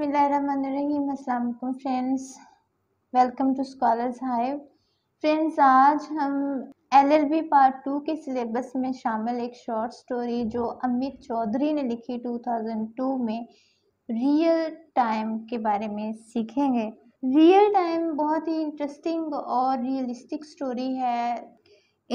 बिस्मिल्लाहिर्रहमानिर्रहीम अस्सलाम friends welcome to scholars hive friends आज हम एलएलबी पार्ट टू के सिलेबस में शामिल एक शॉर्ट स्टोरी जो अमित चौधरी ने लिखी 2002 में रियल टाइम के बारे में सीखेंगे रियल टाइम बहुत ही इंटरेस्टिंग और रियलिस्टिक स्टोरी है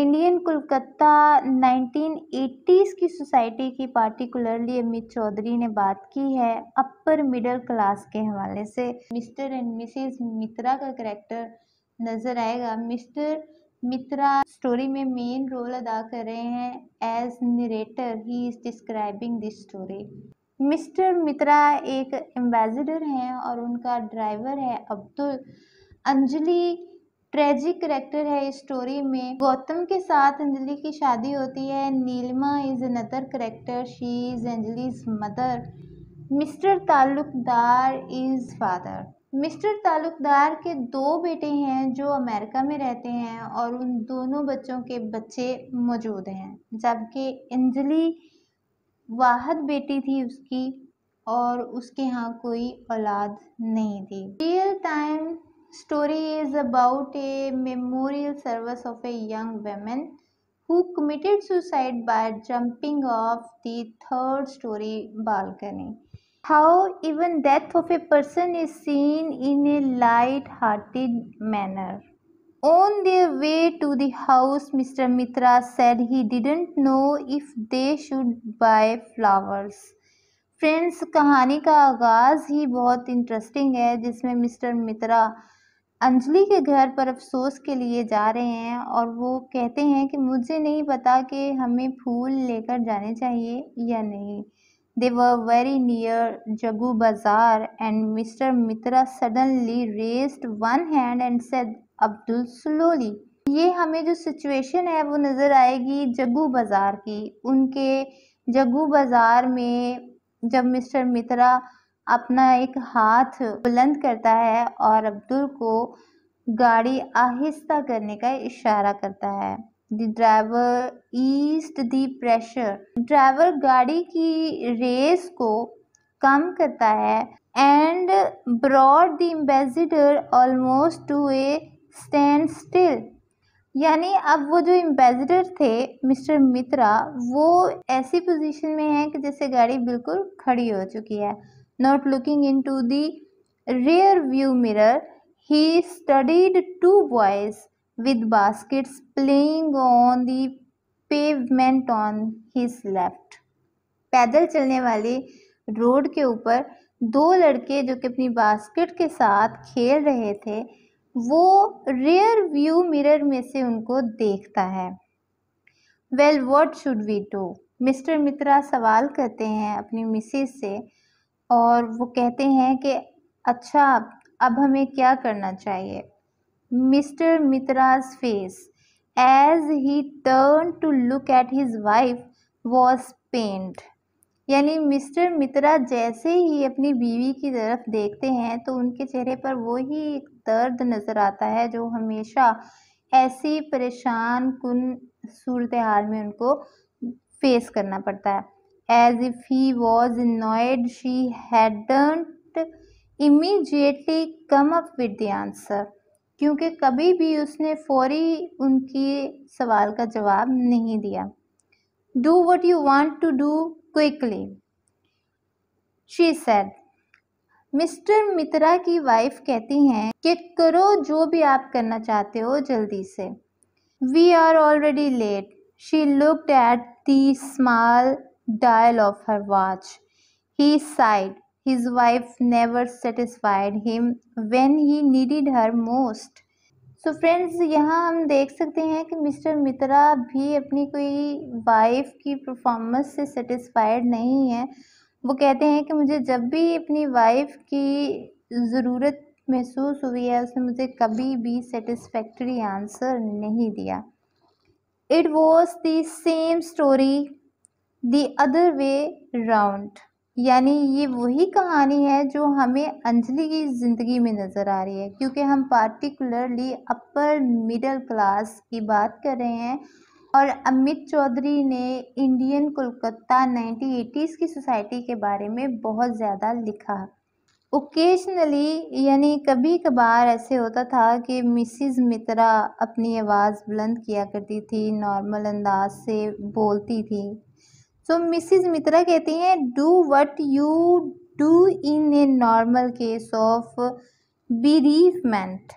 इंडियन कोलकाता 1980s की सोसाइटी की पार्टिकुलरली अमित चौधरी ने बात की है अपर मिडिल क्लास के हवाले से मिस्टर एंड मिसेस मित्रा का करेक्टर नज़र आएगा मिस्टर मित्रा स्टोरी में मेन रोल अदा कर रहे हैं as narrator he is describing this story mister Mitra एक एम्बेसडर हैं और उनका ड्राइवर है अब्दुल अंजलि ट्रेजिक करेक्टर है इस स्टोरी में गौतम के साथ अंजलि की शादी होती है Nilima is another character she is Anjali's mother mister Talukdar is father mister Talukdar के दो बेटे हैं जो अमेरिका में रहते हैं और उन दोनों बच्चों के बच्चे मौजूद हैं जबकि अंजलि वाहद बेटी थी उसकी और उसके यहाँ कोई औलाद नहीं थी real time story is about a memorial service of a young woman who committed suicide by jumping off the third story balcony. How even death of a person is seen in a light-hearted manner. On their way to the house, Mr. Mitra said he didn't know if they should buy flowers. Friends कहानी का आगाज़ ही बहुत interesting है जिसमें mister मित्रा अंजलि के घर पर अफ़सोस के लिए जा रहे हैं और वो कहते हैं कि मुझे नहीं पता कि हमें फूल लेकर जाने चाहिए या नहीं दे व very near Jagu Bazar and mister Mitra suddenly raised one hand and said Abdul slowly ये हमें जो सिचुएशन है वो नज़र आएगी जगू बाज़ार की उनके जगू बाज़ार में जब मिस्टर मित्रा अपना एक हाथ बुलंद करता है और अब्दुल को गाड़ी आहिस्ता करने का इशारा करता है the driver eased the pressure driver गाड़ी की रेस को कम करता है and brought the ambassador almost to a stand still यानी अब वो जो एम्बेसडर थे मिस्टर मित्रा वो ऐसी पोजीशन में हैं कि जैसे गाड़ी बिल्कुल खड़ी हो चुकी है Not looking into the rear view mirror, he studied two boys with baskets playing on the pavement on his left. पैदल चलने वाले रोड के ऊपर दो लड़के जो कि अपनी बास्केट के साथ खेल रहे थे वो रेयर व्यू मिरर में से उनको देखता है well what should we do mister Mitra सवाल करते हैं अपनी मिसेस से और वो कहते हैं कि अच्छा अब हमें क्या करना चाहिए mister Mitra's face as he turned to look at his wife was pained यानी मिस्टर मित्रा जैसे ही अपनी बीवी की तरफ देखते हैं तो उनके चेहरे पर वही एक दर्द नज़र आता है जो हमेशा ऐसी परेशान कुन सूरत हाल में उनको फेस करना पड़ता है as if he was annoyed she hadn't immediately come up with the answer. क्योंकि कभी भी उसने फौरी उनके सवाल का जवाब नहीं दिया Do what you want to do quickly. She said. Mister Mitra की वाइफ कहती हैं कि करो जो भी आप करना चाहते हो जल्दी से we are already late she looked at the small dial of her watch. He sighed. His wife never satisfied him when he needed her most. So so friends यहाँ हम देख सकते हैं कि मिस्टर मित्रा भी अपनी कोई वाइफ की परफॉर्मेंस से सेटिस्फाइड नहीं है वो कहते हैं कि मुझे जब भी अपनी वाइफ की ज़रूरत महसूस हुई है उसने मुझे कभी भी सेटिस्फैक्ट्री आंसर नहीं दिया it was the same story the other way round यानी ये वही कहानी है जो हमें अंजलि की ज़िंदगी में नज़र आ रही है क्योंकि हम पार्टिकुलरली अपर मिडिल क्लास की बात कर रहे हैं और अमित चौधरी ने इंडियन कोलकाता 1980s की सोसाइटी के बारे में बहुत ज़्यादा लिखा ओकेजनली यानी कभी कभार ऐसे होता था कि मिसिज़ मित्रा अपनी आवाज़ बुलंद किया करती थी नॉर्मल अंदाज से बोलती थी सो मिसिज मित्रा कहती हैं do what you do in a normal case of bereavement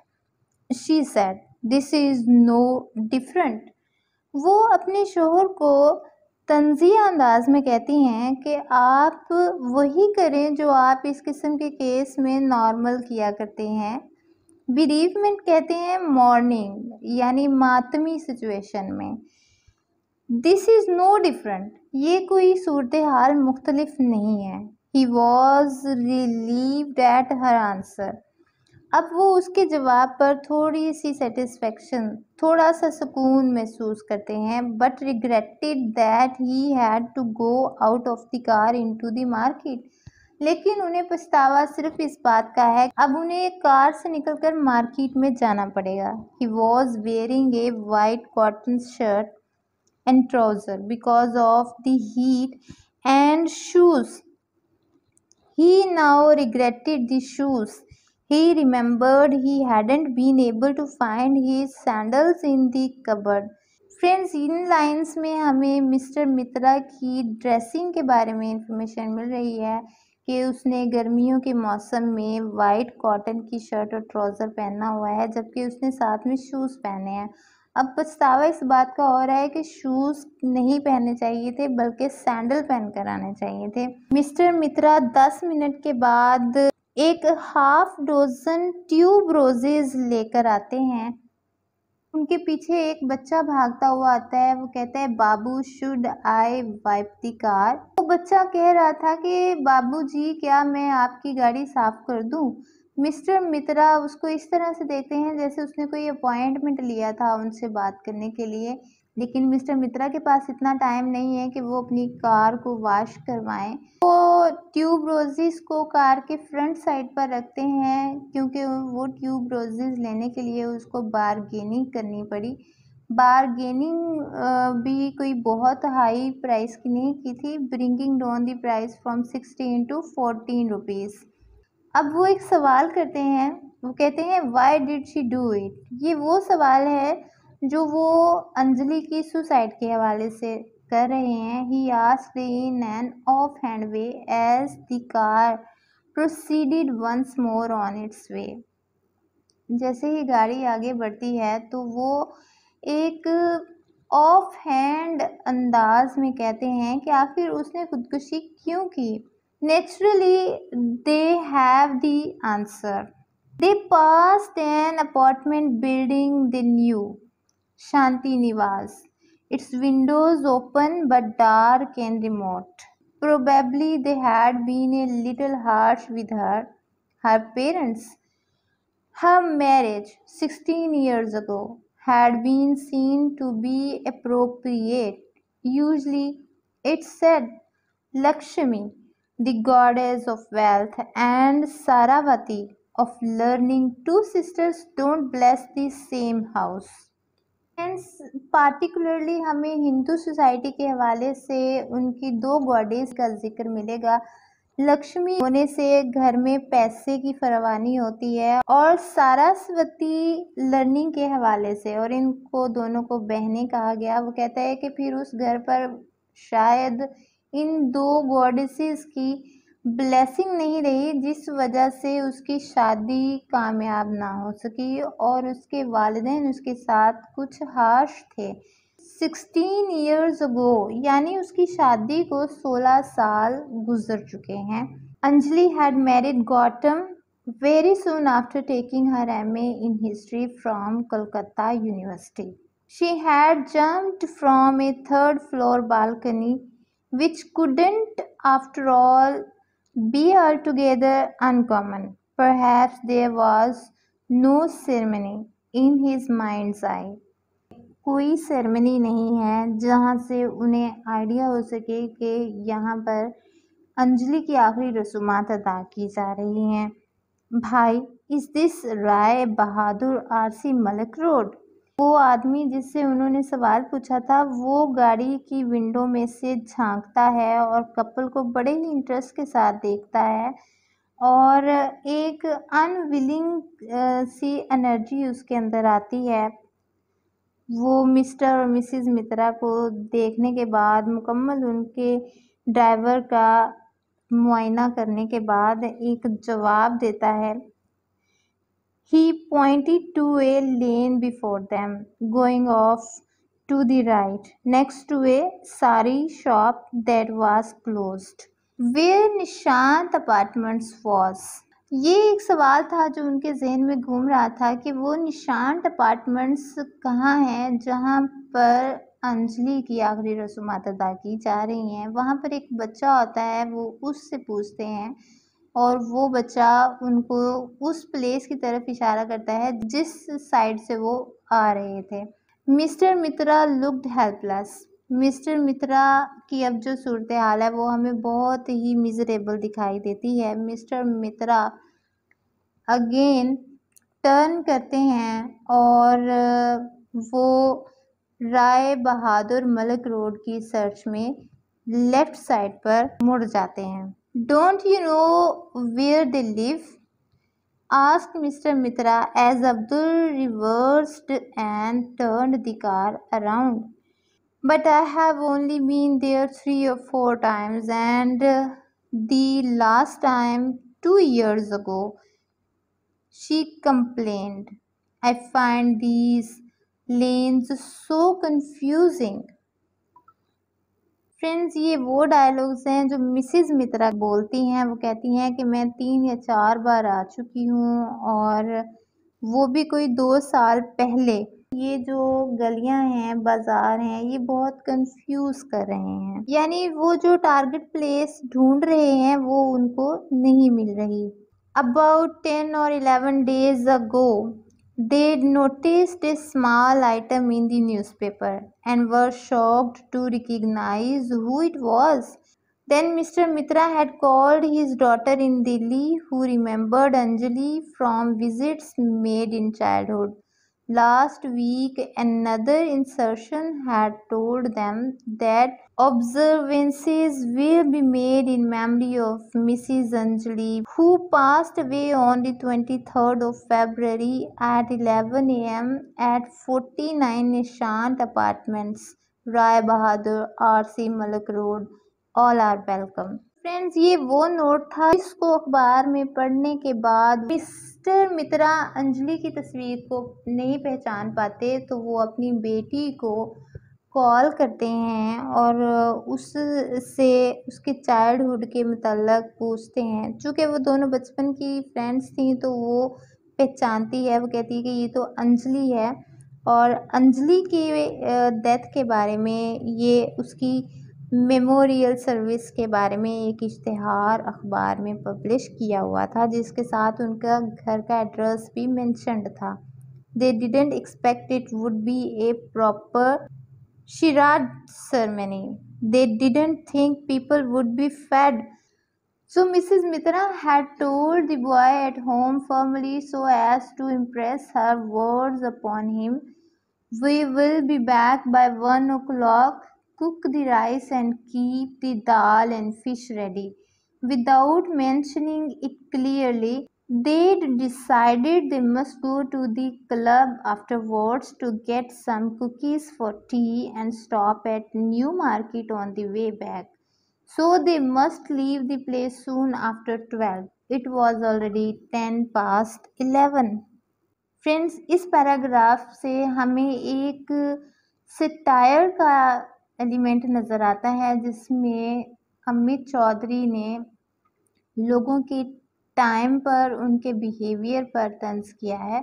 she said this is no different वो अपने शोहर को तंजिया अंदाज में कहती हैं कि आप वही करें जो आप इस किस्म के केस में नॉर्मल किया करते हैं बिरीवमेंट कहते हैं मॉर्निंग यानी मातमी सिचुएशन में दिस इज़ नो डिफरेंट ये कोई सूरत हाल मुख्तलिफ नहीं है he was relieved at her answer अब वो उसके जवाब पर थोड़ी सी सेटिस्फेक्शन थोड़ा सा सुकून महसूस करते हैं but regretted that he had to go out of the car into the market लेकिन उन्हें पछतावा सिर्फ इस बात का है अब उन्हें कार से निकलकर मार्केट में जाना पड़ेगा he was wearing a white cotton shirt and trouser because of the heat and shoes. He now regretted the shoes. He remembered he hadn't been able to find his sandals in the cupboard. Friends इन lines में हमें mister Mitra की dressing के बारे में information मिल रही है कि उसने गर्मियों के मौसम में वाइट कॉटन की शर्ट और ट्राउज़र पहना हुआ है जबकि उसने साथ में शूज़ पहने हैं अब पछतावा इस बात का हो रहा है कि शूज़ नहीं पहनने चाहिए थे बल्कि सैंडल पहन कर आने चाहिए थे मिस्टर मित्रा दस मिनट के बाद एक हाफ डोजन ट्यूब रोजेज लेकर आते हैं उनके पीछे एक बच्चा भागता हुआ आता है वो कहता है बाबू should I wipe the car वो बच्चा कह रहा था कि बाबूजी क्या मैं आपकी गाड़ी साफ कर दूं मिस्टर मित्रा उसको इस तरह से देखते हैं जैसे उसने कोई अपॉइंटमेंट लिया था उनसे बात करने के लिए लेकिन मिस्टर मित्रा के पास इतना टाइम नहीं है कि वो अपनी कार को वॉश करवाएं वो ट्यूब रोजेस को कार के फ्रंट साइड पर रखते हैं क्योंकि वो ट्यूब रोजेस लेने के लिए उसको बारगेनिंग करनी पड़ी बारगेनिंग भी कोई बहुत हाई प्राइस की नहीं की थी bringing down the price from sixteen to fourteen rupees अब वो एक सवाल करते हैं वो कहते हैं why did she do it ये वो सवाल है जो वो अंजलि की सुसाइड के हवाले से कर रहे हैं he asked in an offhand way as the car proceeded once more on its way जैसे ही गाड़ी आगे बढ़ती है तो वो एक ऑफ हैंड अंदाज में कहते हैं कि आखिर उसने खुदकुशी क्यों की Naturally, they have the answer. They passed an apartment building they knew, Shanti Nivas. Its windows open but dark and remote. Probably they had been a little harsh with her, her parents. Her marriage, 16 years ago, had been seen to be appropriate. Usually, it said, Lakshmi the goddess of wealth, and Saravati of learning, two sisters don't bless the same house. And particularly हमें Hindu society के हवाले से उनकी दो goddess का जिक्र मिलेगा लक्ष्मी होने से घर में पैसे की फरवानी होती है और सारस्वती लर्निंग के हवाले से और इनको दोनों को बहने कहा गया वो कहता है कि फिर उस घर पर शायद इन दो गॉडेसेस की ब्लेसिंग नहीं रही जिस वजह से उसकी शादी कामयाब ना हो सकी और उसके वालदेन उसके साथ कुछ हार्श थे सिक्सटीन ईयर्स अगो यानी उसकी शादी को सोलह साल गुजर चुके हैं Anjali had married Gautam very soon after taking her M A in history from Calcutta university she had jumped from a third floor balcony which couldn't, after all, be altogether uncommon. Perhaps there was no ceremony in his mind's eye. कोई ceremony नहीं है जहाँ से उन्हें idea हो सके कि यहाँ पर अंजलि की आखिरी रसूमात अदा की जा रही हैं भाई is this Rai Bahadur RC Malak road वो आदमी जिससे उन्होंने सवाल पूछा था वो गाड़ी की विंडो में से झांकता है और कपल को बड़े ही इंटरेस्ट के साथ देखता है और एक अनविलिंग सी एनर्जी उसके अंदर आती है वो मिस्टर और मिसिज मित्रा को देखने के बाद मुकम्मल उनके ड्राइवर का मुआयना करने के बाद एक जवाब देता है He pointed to a lane before them, going off to the right, next to a sari shop that was closed, where Nishant Apartments was. ये एक सवाल था जो उनके जहन में घूम रहा था कि वो निशांत अपार्टमेंट्स कहाँ हैं जहाँ पर अंजलि की आखिरी रसूमात अदा की जा रही हैं वहाँ पर एक बच्चा होता है वो उससे पूछते हैं और वो बच्चा उनको उस प्लेस की तरफ इशारा करता है जिस साइड से वो आ रहे थे mister Mitra looked helpless mister Mitra की अब जो सूरत हाल है वो हमें बहुत ही मिजरेबल दिखाई देती है मिस्टर मित्रा अगेन टर्न करते हैं और वो राय बहादुर मलक रोड की सर्च में लेफ़्ट साइड पर मुड़ जाते हैं Don't you know where they live? asked Mr. Mitra as Abdul reversed and turned the car around. But I have only been there three or four times, and the last time two years ago, she complained. I find these lanes so confusing. Friends ये वो dialogues हैं जो Mrs मित्रा बोलती हैं वो कहती हैं कि मैं तीन या चार बार आ चुकी हूँ और वो भी कोई दो साल पहले ये जो गलियां हैं बाज़ार हैं ये बहुत कंफ्यूज कर रहे हैं यानी वो जो टारगेट प्लेस ढूंढ रहे हैं वो उनको नहीं मिल रही about ten or eleven days ago They noticed a small item in the newspaper and were shocked to recognize who it was. Then Mr. Mitra had called his daughter in Delhi, who remembered Anjali from visits made in childhood. Last week, another insertion had told them that observances will be made in memory of Mrs. Anjali, who passed away on the 23rd of February at 11 am at 49 Nishant Apartments, Rai Bahadur, RC Malak Road. All are welcome. Friends ये वो note था इसको अखबार में पढ़ने के बाद mister मित्रा अंजलि की तस्वीर को नहीं पहचान पाते तो वो अपनी बेटी को कॉल करते हैं और उससे उसके चाइल्डहुड के मतलब पूछते हैं चूँकि वो दोनों बचपन की फ्रेंड्स थी तो वो पहचानती है वो कहती है कि ये तो अंजलि है और अंजलि की डेथ के बारे में ये उसकी मेमोरियल सर्विस के बारे में एक इश्तहार अखबार में पब्लिश किया हुआ था जिसके साथ उनका घर का एड्रेस भी मैंशनड था they didn't expect it would be a proper shraddha ceremony they didn't think people would be fed Mrs Mitra had told the boy at home formally so as to impress her words upon him we will be back by one o'clock cook the rice and keep the dal and fish ready. Without mentioning it clearly, they decided they must go to the club afterwards to get some cookies for tea and stop at New Market on the way back. So they must leave the place soon after 12. It was already 10 past 11. Friends इस paragraph से हमें एक सिटायर का element नज़र आता है जिसमें अमित चौधरी ने लोगों के टाइम पर उनके बिहेवियर पर तंज किया है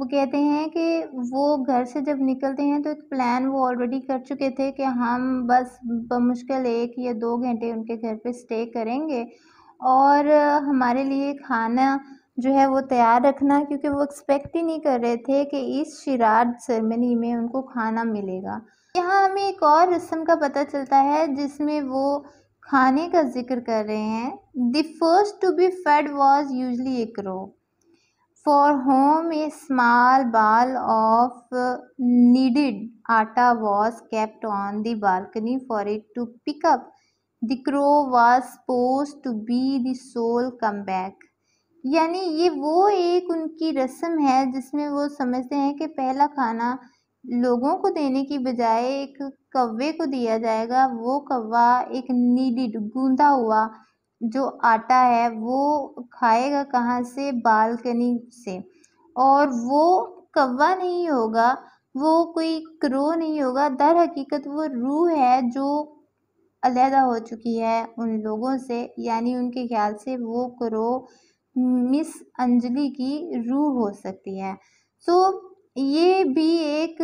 वो कहते हैं कि वो घर से जब निकलते हैं तो एक प्लान वो ऑलरेडी कर चुके थे कि हम बस बमुश्किल एक या दो घंटे उनके घर पे स्टे करेंगे और हमारे लिए खाना जो है वो तैयार रखना क्योंकि वो एक्सपेक्ट ही नहीं कर रहे थे कि इस शिरार सेरेमनी में उनको खाना मिलेगा यहाँ हमें एक और रस्म का पता चलता है जिसमें वो खाने का जिक्र कर रहे हैं the first to be fed was usually a crow for whom a small ball of kneaded atta was kept on the balcony for it to pick up the crow was supposed to be the soul come back यानी ये वो एक उनकी रस्म है जिसमें वो समझते हैं कि पहला खाना लोगों को देने की बजाय एक कव्वे को दिया जाएगा वो कव्वा एक नीडिड गूंधा हुआ जो आटा है वो खाएगा कहाँ से बालकनी से और वो कव्वा नहीं होगा वो कोई क्रो नहीं होगा दर हकीकत वो रूह है जो अलहदा हो चुकी है उन लोगों से यानी उनके ख्याल से वो क्रो मिस अंजलि की रूह हो सकती है सो तो so, ये भी एक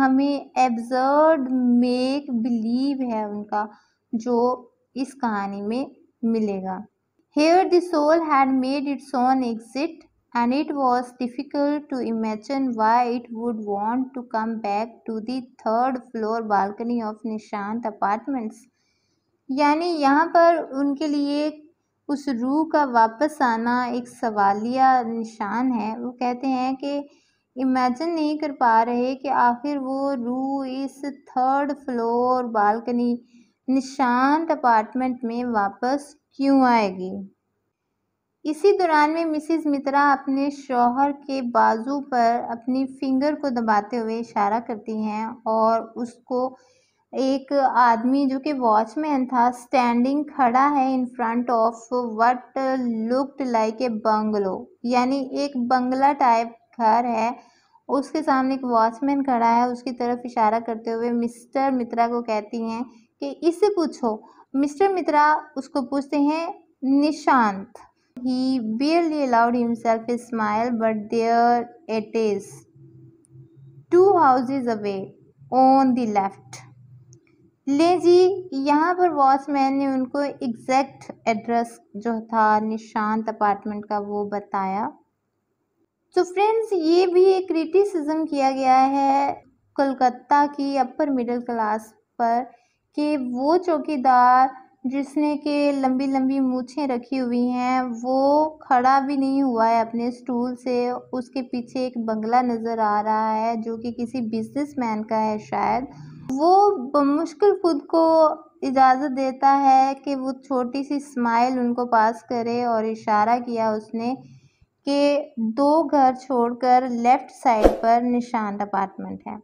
हमें एब्जर्ड मेक बिलीव है उनका जो इस कहानी में मिलेगा here the soul had made its own exit and it was difficult to imagine why it would want to come back to the third floor balcony of Nishant apartments. यानी यहाँ पर उनके लिए उस रूह का वापस आना एक सवालिया निशान है वो कहते हैं कि इमेजिन नहीं कर पा रहे कि आखिर वो रू इस third floor balcony Nishant apartment में वापस क्यों आएगी इसी दौरान में मिसिज मित्रा अपने शौहर के बाजू पर अपनी फिंगर को दबाते हुए इशारा करती हैं और उसको एक आदमी जो कि वॉचमैन था स्टैंडिंग खड़ा है in front of what looked like a bungalow यानी एक बंगला टाइप घर है उसके सामने एक वॉचमैन खड़ा है उसकी तरफ इशारा करते हुए मिस्टर मित्रा को कहती हैं कि इससे पूछो मिस्टर मित्रा उसको पूछते हैं Nishant he barely allowed himself a smile but there it is two houses away on the left ले जी यहाँ पर वॉचमैन ने उनको एग्जैक्ट एड्रेस जो था निशांत अपार्टमेंट का वो बताया तो फ्रेंड्स ये भी एक क्रिटिसिज्म किया गया है कोलकाता की अपर मिडिल क्लास पर कि वो चौकीदार जिसने के लंबी लंबी मूछें रखी हुई हैं वो खड़ा भी नहीं हुआ है अपने स्टूल से उसके पीछे एक बंगला नज़र आ रहा है जो कि किसी बिजनेसमैन का है शायद वो मुश्किल खुद को इजाज़त देता है कि वो छोटी सी स्माइल उनको पास करे और इशारा किया उसने के दो घर छोड़कर लेफ्ट साइड पर निशांत अपार्टमेंट है